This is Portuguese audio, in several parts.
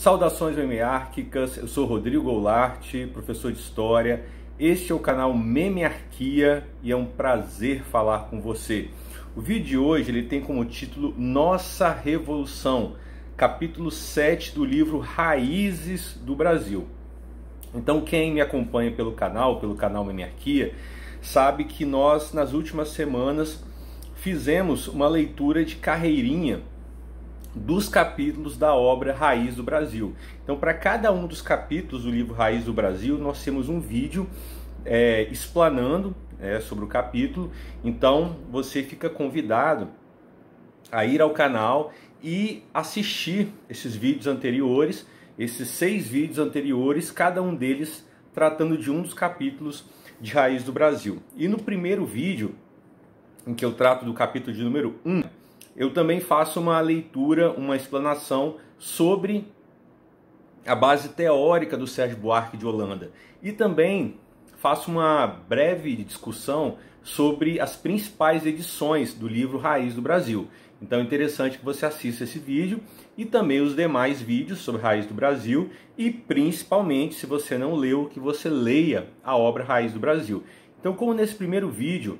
Saudações memeárquicas, eu sou Rodrigo Goulart, professor de História. Este é o canal Memearquia e é um prazer falar com você. O vídeo de hoje ele tem como título Nossa Revolução, capítulo 7 do livro Raízes do Brasil. Então quem me acompanha pelo canal, pelo canal Memearquia, sabe que nós nas últimas semanas fizemos uma leitura de carreirinha dos capítulos da obra Raiz do Brasil. Então, para cada um dos capítulos do livro Raiz do Brasil, nós temos um vídeo é, explanando é, sobre o capítulo. Então, você fica convidado a ir ao canal e assistir esses vídeos anteriores, esses seis vídeos anteriores, cada um deles tratando de um dos capítulos de Raiz do Brasil. E no primeiro vídeo, em que eu trato do capítulo de número 1, um, eu também faço uma leitura, uma explanação sobre a base teórica do Sérgio Buarque de Holanda. E também faço uma breve discussão sobre as principais edições do livro Raiz do Brasil. Então é interessante que você assista esse vídeo e também os demais vídeos sobre Raiz do Brasil e principalmente, se você não leu, que você leia a obra Raiz do Brasil. Então, como nesse primeiro vídeo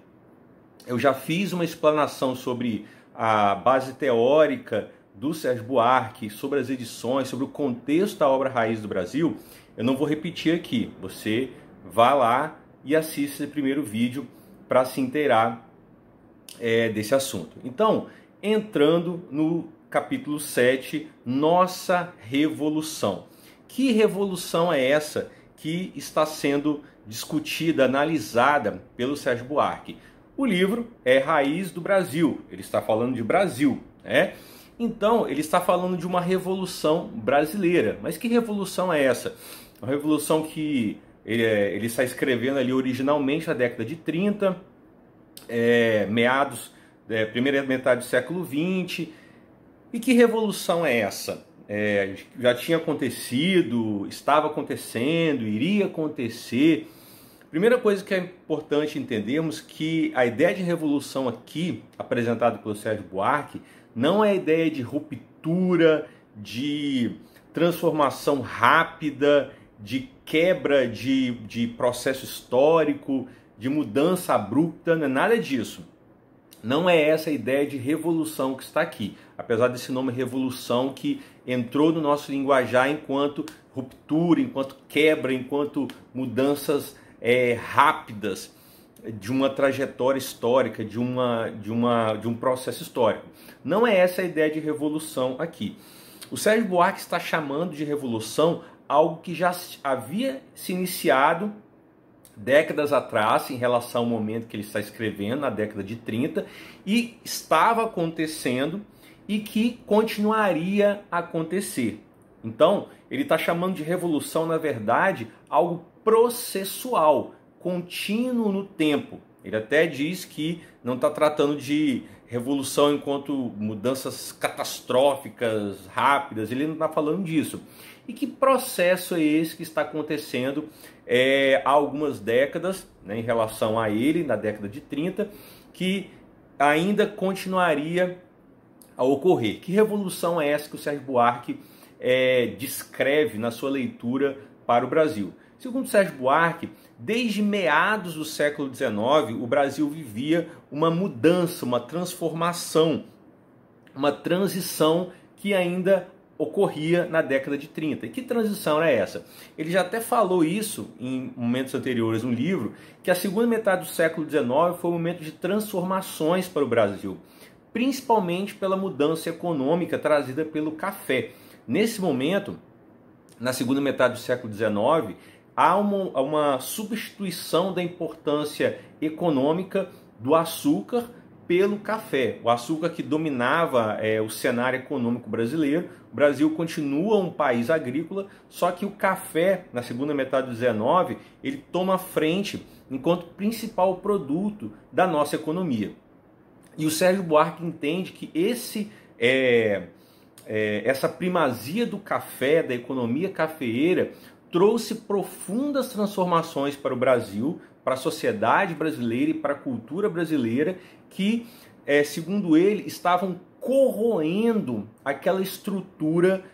eu já fiz uma explanação sobre a base teórica do Sérgio Buarque sobre as edições, sobre o contexto da obra Raiz do Brasil, eu não vou repetir aqui. Você vá lá e assista esse primeiro vídeo para se inteirar é, desse assunto. Então, entrando no capítulo 7, Nossa Revolução. Que revolução é essa que está sendo discutida, analisada pelo Sérgio Buarque? O livro é Raiz do Brasil, ele está falando de Brasil, né? Então, ele está falando de uma revolução brasileira. Mas que revolução é essa? É uma revolução que ele, é, ele está escrevendo ali originalmente na década de 30, é, meados, é, primeira metade do século 20. E que revolução é essa? É, já tinha acontecido, estava acontecendo, iria acontecer Primeira coisa que é importante entendermos que a ideia de revolução aqui, apresentada pelo Sérgio Buarque, não é a ideia de ruptura, de transformação rápida, de quebra de, de processo histórico, de mudança abrupta, não é nada disso. Não é essa a ideia de revolução que está aqui, apesar desse nome revolução que entrou no nosso linguajar enquanto ruptura, enquanto quebra, enquanto mudanças é, rápidas de uma trajetória histórica, de, uma, de, uma, de um processo histórico. Não é essa a ideia de revolução aqui. O Sérgio Buarque está chamando de revolução algo que já havia se iniciado décadas atrás, em relação ao momento que ele está escrevendo, na década de 30, e estava acontecendo e que continuaria a acontecer. Então, ele está chamando de revolução, na verdade, algo processual, contínuo no tempo. Ele até diz que não está tratando de revolução enquanto mudanças catastróficas, rápidas, ele não está falando disso. E que processo é esse que está acontecendo é, há algumas décadas, né, em relação a ele, na década de 30, que ainda continuaria a ocorrer? Que revolução é essa que o Sérgio Buarque é, descreve na sua leitura para o Brasil? Segundo Sérgio Buarque, desde meados do século XIX, o Brasil vivia uma mudança, uma transformação, uma transição que ainda ocorria na década de 30. E que transição era essa? Ele já até falou isso em momentos anteriores no livro, que a segunda metade do século XIX foi um momento de transformações para o Brasil, principalmente pela mudança econômica trazida pelo café. Nesse momento, na segunda metade do século XIX, há uma, uma substituição da importância econômica do açúcar pelo café. O açúcar que dominava é, o cenário econômico brasileiro. O Brasil continua um país agrícola, só que o café, na segunda metade do 19, ele toma frente enquanto principal produto da nossa economia. E o Sérgio Buarque entende que esse é, é, essa primazia do café, da economia cafeeira, trouxe profundas transformações para o Brasil, para a sociedade brasileira e para a cultura brasileira, que, é, segundo ele, estavam corroendo aquela estrutura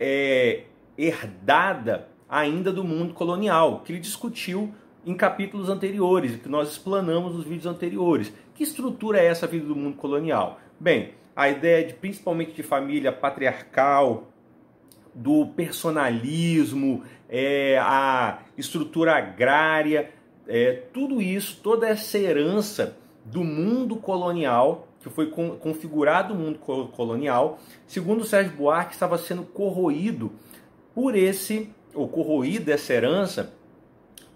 é, herdada ainda do mundo colonial, que ele discutiu em capítulos anteriores, que nós explanamos nos vídeos anteriores. Que estrutura é essa vida do mundo colonial? Bem, a ideia de principalmente de família patriarcal, do personalismo, é, a estrutura agrária, é, tudo isso, toda essa herança do mundo colonial, que foi con configurado o mundo colonial, segundo Sérgio Buarque, estava sendo corroído por esse, ou corroída essa herança,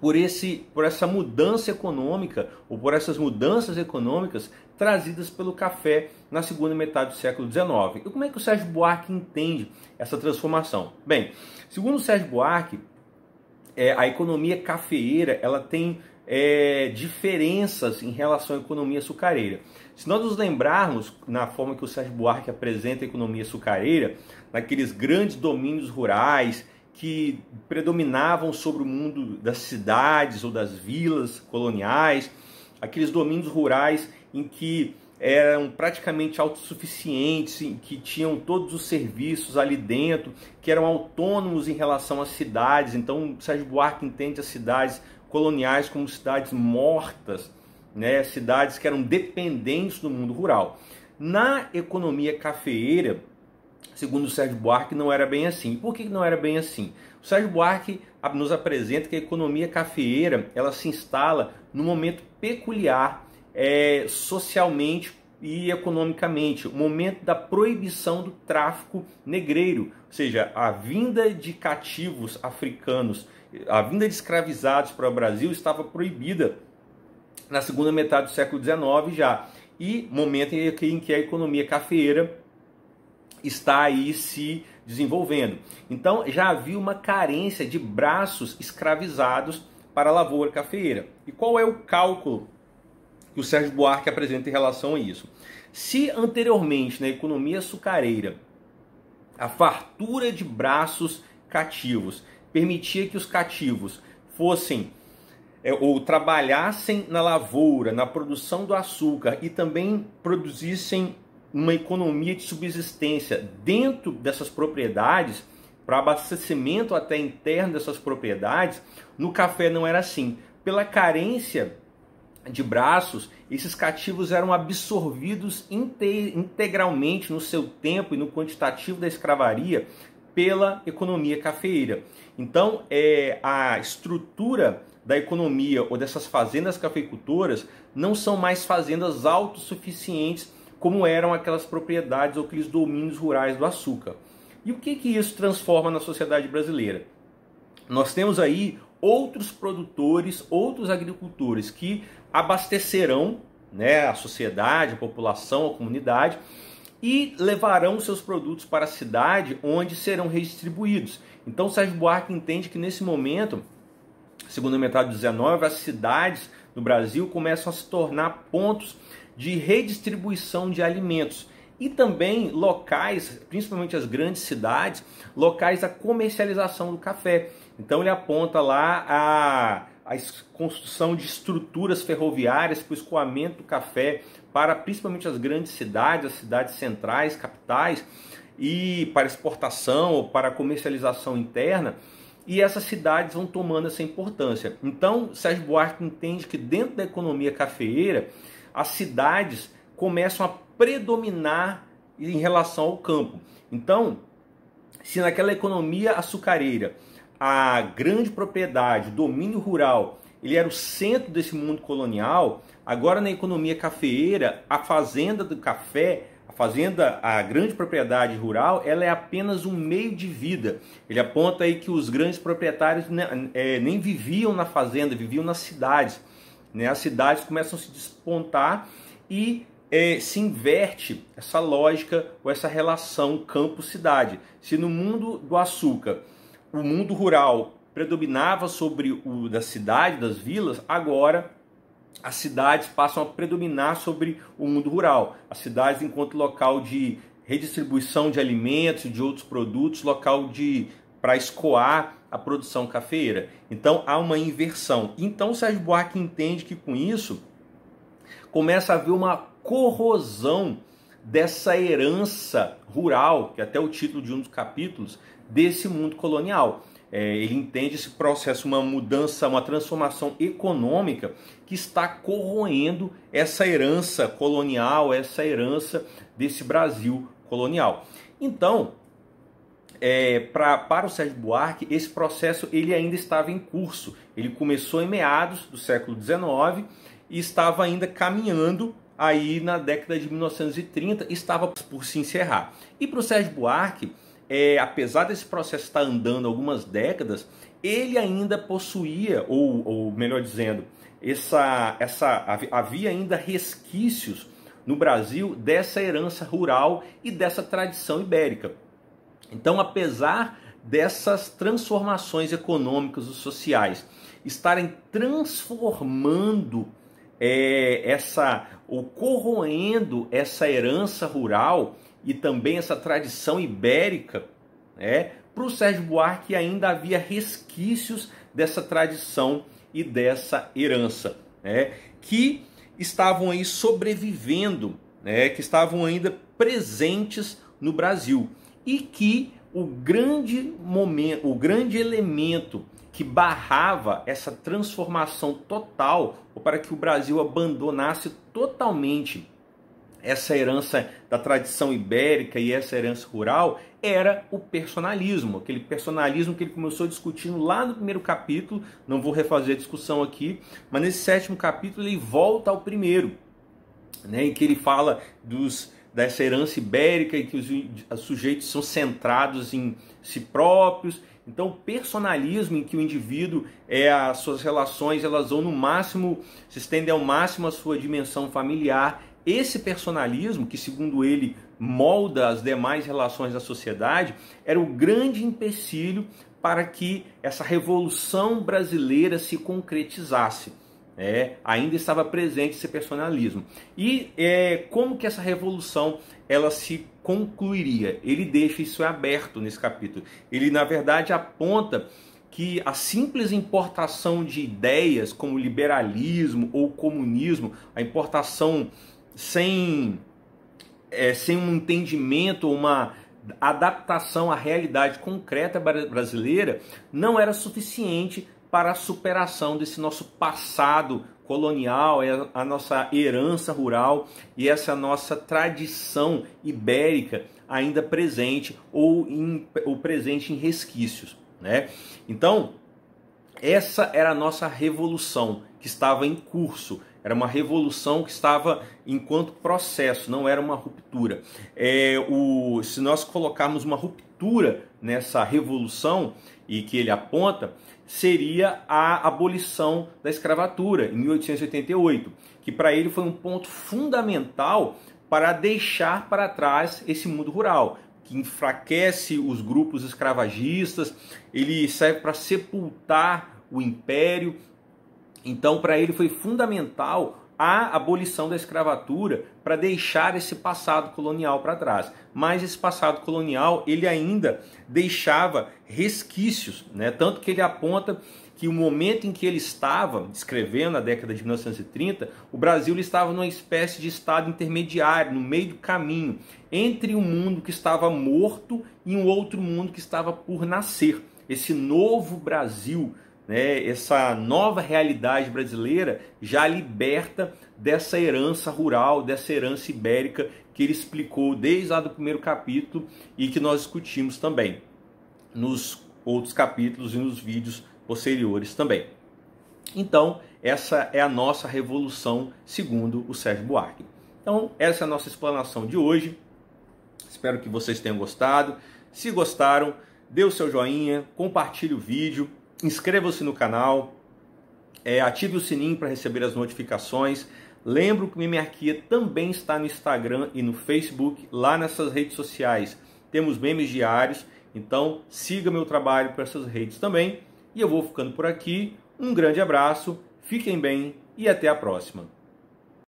por, esse, por essa mudança econômica ou por essas mudanças econômicas trazidas pelo café na segunda metade do século XIX. E como é que o Sérgio Buarque entende essa transformação? Bem, segundo o Sérgio Buarque, é, a economia cafeeira ela tem é, diferenças em relação à economia açucareira. Se nós nos lembrarmos na forma que o Sérgio Buarque apresenta a economia açucareira, naqueles grandes domínios rurais que predominavam sobre o mundo das cidades ou das vilas coloniais, aqueles domínios rurais em que eram praticamente autossuficientes, que tinham todos os serviços ali dentro, que eram autônomos em relação às cidades. Então, Sérgio Buarque entende as cidades coloniais como cidades mortas, né? cidades que eram dependentes do mundo rural. Na economia cafeeira, segundo o Sérgio Buarque, não era bem assim. Por que não era bem assim? O Sérgio Buarque nos apresenta que a economia cafeeira ela se instala num momento peculiar é, socialmente e economicamente, o momento da proibição do tráfico negreiro, ou seja, a vinda de cativos africanos, a vinda de escravizados para o Brasil estava proibida na segunda metade do século XIX já, e momento em que a economia cafeeira está aí se desenvolvendo. Então já havia uma carência de braços escravizados para a lavoura cafeeira. E qual é o cálculo que o Sérgio Buarque apresenta em relação a isso? Se anteriormente na economia açucareira a fartura de braços cativos permitia que os cativos fossem é, ou trabalhassem na lavoura, na produção do açúcar e também produzissem uma economia de subsistência dentro dessas propriedades, para abastecimento até interno dessas propriedades, no café não era assim. Pela carência de braços, esses cativos eram absorvidos integralmente no seu tempo e no quantitativo da escravaria pela economia cafeeira. Então, é, a estrutura da economia ou dessas fazendas cafeicultoras não são mais fazendas autossuficientes como eram aquelas propriedades ou aqueles domínios rurais do açúcar. E o que, que isso transforma na sociedade brasileira? Nós temos aí outros produtores, outros agricultores que abastecerão né, a sociedade, a população, a comunidade e levarão seus produtos para a cidade onde serão redistribuídos. Então Sérgio Buarque entende que nesse momento, segunda metade do 19, as cidades no Brasil começam a se tornar pontos de redistribuição de alimentos e também locais, principalmente as grandes cidades, locais da comercialização do café. Então ele aponta lá a, a construção de estruturas ferroviárias para o escoamento do café para principalmente as grandes cidades, as cidades centrais, capitais, e para exportação ou para comercialização interna. E essas cidades vão tomando essa importância. Então, Sérgio Buarque entende que dentro da economia cafeeira as cidades começam a predominar em relação ao campo. Então, se naquela economia açucareira a grande propriedade, o domínio rural, ele era o centro desse mundo colonial, agora na economia cafeeira, a fazenda do café, a fazenda, a grande propriedade rural, ela é apenas um meio de vida. Ele aponta aí que os grandes proprietários né, é, nem viviam na fazenda, viviam nas cidades. Né? As cidades começam a se despontar e é, se inverte essa lógica ou essa relação campo-cidade. Se no mundo do açúcar o mundo rural predominava sobre o da cidade, das vilas, agora as cidades passam a predominar sobre o mundo rural. As cidades, enquanto local de redistribuição de alimentos e de outros produtos, local de para escoar a produção cafeira. Então há uma inversão. Então Sérgio Buarque entende que com isso começa a haver uma corrosão dessa herança rural, que é até é o título de um dos capítulos, desse mundo colonial. É, ele entende esse processo, uma mudança, uma transformação econômica que está corroendo essa herança colonial, essa herança desse Brasil colonial. Então, é, pra, para o Sérgio Buarque, esse processo ele ainda estava em curso. Ele começou em meados do século XIX e estava ainda caminhando aí na década de 1930, estava por se encerrar. E para o Sérgio Buarque, é, apesar desse processo estar andando algumas décadas, ele ainda possuía, ou, ou melhor dizendo, essa, essa, havia ainda resquícios no Brasil dessa herança rural e dessa tradição ibérica. Então, apesar dessas transformações econômicas e sociais estarem transformando é, essa ou corroendo essa herança rural e também essa tradição ibérica, né, para o Sérgio Buarque ainda havia resquícios dessa tradição e dessa herança, né, que estavam aí sobrevivendo, né, que estavam ainda presentes no Brasil e que o grande momento, o grande elemento que barrava essa transformação total ou para que o Brasil abandonasse totalmente essa herança da tradição ibérica e essa herança rural era o personalismo, aquele personalismo que ele começou discutindo lá no primeiro capítulo, não vou refazer a discussão aqui, mas nesse sétimo capítulo ele volta ao primeiro, né, em que ele fala dos dessa herança ibérica em que os sujeitos são centrados em si próprios. Então, o personalismo em que o indivíduo é as suas relações, elas vão no máximo se estendem ao máximo a sua dimensão familiar. Esse personalismo, que segundo ele molda as demais relações da sociedade, era o grande empecilho para que essa revolução brasileira se concretizasse. É, ainda estava presente esse personalismo. E é, como que essa revolução ela se concluiria? Ele deixa isso aberto nesse capítulo. Ele, na verdade, aponta que a simples importação de ideias como liberalismo ou comunismo, a importação sem, é, sem um entendimento, uma adaptação à realidade concreta brasileira, não era suficiente para a superação desse nosso passado colonial, é a nossa herança rural e essa nossa tradição ibérica ainda presente ou, em, ou presente em resquícios. Né? Então, essa era a nossa revolução que estava em curso. Era uma revolução que estava enquanto processo, não era uma ruptura. É, o, se nós colocarmos uma ruptura nessa revolução, e que ele aponta seria a abolição da escravatura em 1888, que para ele foi um ponto fundamental para deixar para trás esse mundo rural, que enfraquece os grupos escravagistas, ele serve para sepultar o império. Então, para ele foi fundamental a abolição da escravatura para deixar esse passado colonial para trás. Mas esse passado colonial ele ainda deixava resquícios, né? tanto que ele aponta que o momento em que ele estava escrevendo, na década de 1930, o Brasil estava numa espécie de estado intermediário, no meio do caminho, entre um mundo que estava morto e um outro mundo que estava por nascer. Esse novo Brasil né, essa nova realidade brasileira já liberta dessa herança rural, dessa herança ibérica que ele explicou desde lá do primeiro capítulo e que nós discutimos também nos outros capítulos e nos vídeos posteriores também. Então, essa é a nossa revolução, segundo o Sérgio Buarque. Então, essa é a nossa explanação de hoje. Espero que vocês tenham gostado. Se gostaram, dê o seu joinha, compartilhe o vídeo inscreva-se no canal, é, ative o sininho para receber as notificações. Lembro que o Memearquia também está no Instagram e no Facebook, lá nessas redes sociais. Temos memes diários, então siga meu trabalho para essas redes também. E eu vou ficando por aqui. Um grande abraço, fiquem bem e até a próxima.